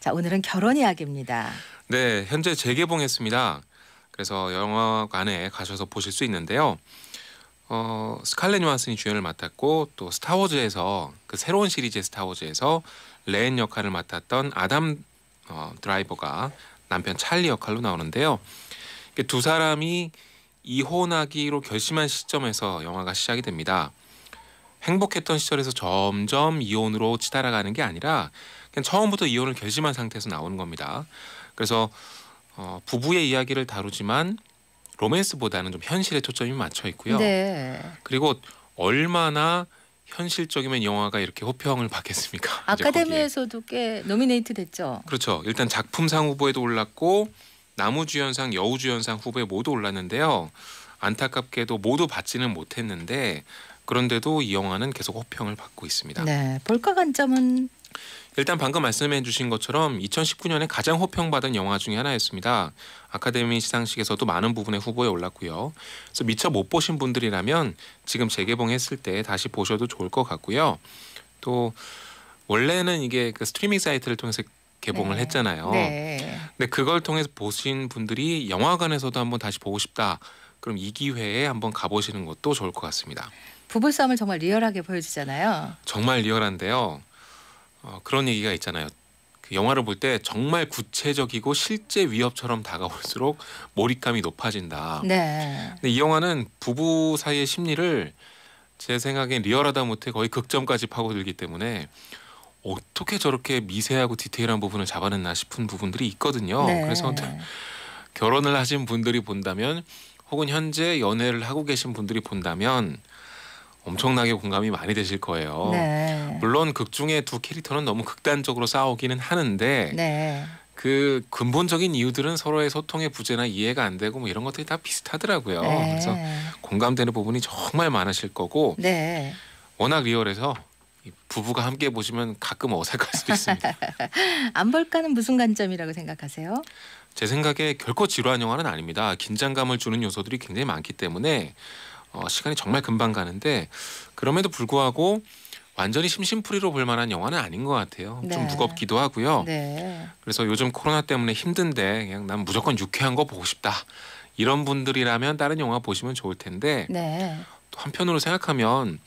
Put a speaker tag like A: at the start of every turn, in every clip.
A: 자, 오늘은 결혼 이야기입니다.
B: 네, 현재 재개봉했습니다. 그래서 영화관에 가셔서 보실 수 있는데요. 어, 스칼렛 요한슨이 주연을 맡았고 또 스타워즈에서 그 새로운 시리즈 스타워즈에서 레인 역할을 맡았던 아담 어, 드라이버가 남편 찰리 역할로 나오는데요. 두 사람이 이혼하기로 결심한 시점에서 영화가 시작이 됩니다. 행복했던 시절에서 점점 이혼으로 치달아가는 게 아니라 그냥 처음부터 이혼을 결심한 상태에서 나오는 겁니다. 그래서 어, 부부의 이야기를 다루지만 로맨스보다는 좀 현실에 초점이 맞춰 있고요.
A: 네.
B: 그리고 얼마나 현실적이면 영화가 이렇게 호평을 받겠습니까?
A: 아카데미에서도 꽤 노미네이트 됐죠.
B: 그렇죠. 일단 작품상 후보에도 올랐고 남우주연상, 여우주연상 후보에 모두 올랐는데요. 안타깝게도 모두 받지는 못했는데 그런데도 이 영화는 계속 호평을 받고 있습니다.
A: 네, 볼까 관점은
B: 일단 방금 말씀해 주신 것처럼 2019년에 가장 호평받은 영화 중에 하나였습니다. 아카데미 시상식에서도 많은 부분의 후보에 올랐고요. 그래서 미처 못 보신 분들이라면 지금 재개봉했을 때 다시 보셔도 좋을 것 같고요. 또 원래는 이게 그 스트리밍 사이트를 통해서 개봉을 네. 했잖아요.
A: 네.
B: 근데 그걸 통해서 보신 분들이 영화관에서도 한번 다시 보고 싶다. 그럼 이 기회에 한번 가보시는 것도 좋을 것 같습니다.
A: 부부싸움을 정말 리얼하게 보여주잖아요.
B: 정말 리얼한데요. 어, 그런 얘기가 있잖아요. 그 영화를 볼 때 정말 구체적이고 실제 위협처럼 다가올수록 몰입감이 높아진다.
A: 네.
B: 근데 이 영화는 부부 사이의 심리를 제 생각엔 리얼하다 못해 거의 극점까지 파고들기 때문에 어떻게 저렇게 미세하고 디테일한 부분을 잡아냈나 싶은 부분들이 있거든요. 네. 그래서 결혼을 하신 분들이 본다면 혹은 현재 연애를 하고 계신 분들이 본다면 엄청나게 공감이 많이 되실 거예요. 네. 물론 극 중에 두 캐릭터는 너무 극단적으로 싸우기는 하는데 네. 그 근본적인 이유들은 서로의 소통의 부재나 이해가 안 되고 뭐 이런 것들이 다 비슷하더라고요. 네. 그래서 공감되는 부분이 정말 많으실 거고 네. 워낙 리얼해서 부부가 함께 보시면 가끔 어색할 수도
A: 있습니다. 안 볼까는 무슨 관점이라고 생각하세요?
B: 제 생각에 결코 지루한 영화는 아닙니다. 긴장감을 주는 요소들이 굉장히 많기 때문에 어, 시간이 정말 금방 가는데 그럼에도 불구하고 완전히 심심풀이로 볼 만한 영화는 아닌 것 같아요. 네. 좀 무겁기도 하고요. 네. 그래서 요즘 코로나 때문에 힘든데 그냥 난 무조건 유쾌한 거 보고 싶다. 이런 분들이라면 다른 영화 보시면 좋을 텐데 네. 또 한편으로 생각하면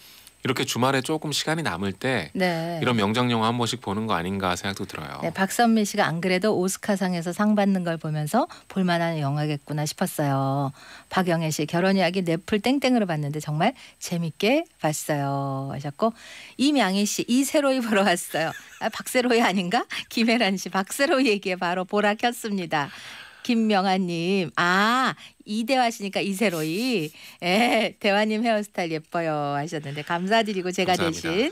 B: 이렇게 주말에 조금 시간이 남을 때
A: 네. 이런
B: 명장 영화 한 번씩 보는 거 아닌가 생각도 들어요. 네,
A: 박선미 씨가 안 그래도 오스카상에서 상 받는 걸 보면서 볼만한 영화겠구나 싶었어요. 박영애 씨 결혼 이야기 넷플 땡땡으로 봤는데 정말 재밌게 봤어요 하셨고 이명희 씨 이세로이 보러 왔어요. 아, 박세로이 아닌가? 김혜란 씨 박세로이 얘기에 바로 보라 켰습니다. 김명아님, 아 이대화시니까 이세로이, 예, 대화님 헤어스타일 예뻐요 하셨는데 감사드리고 제가 감사합니다. 대신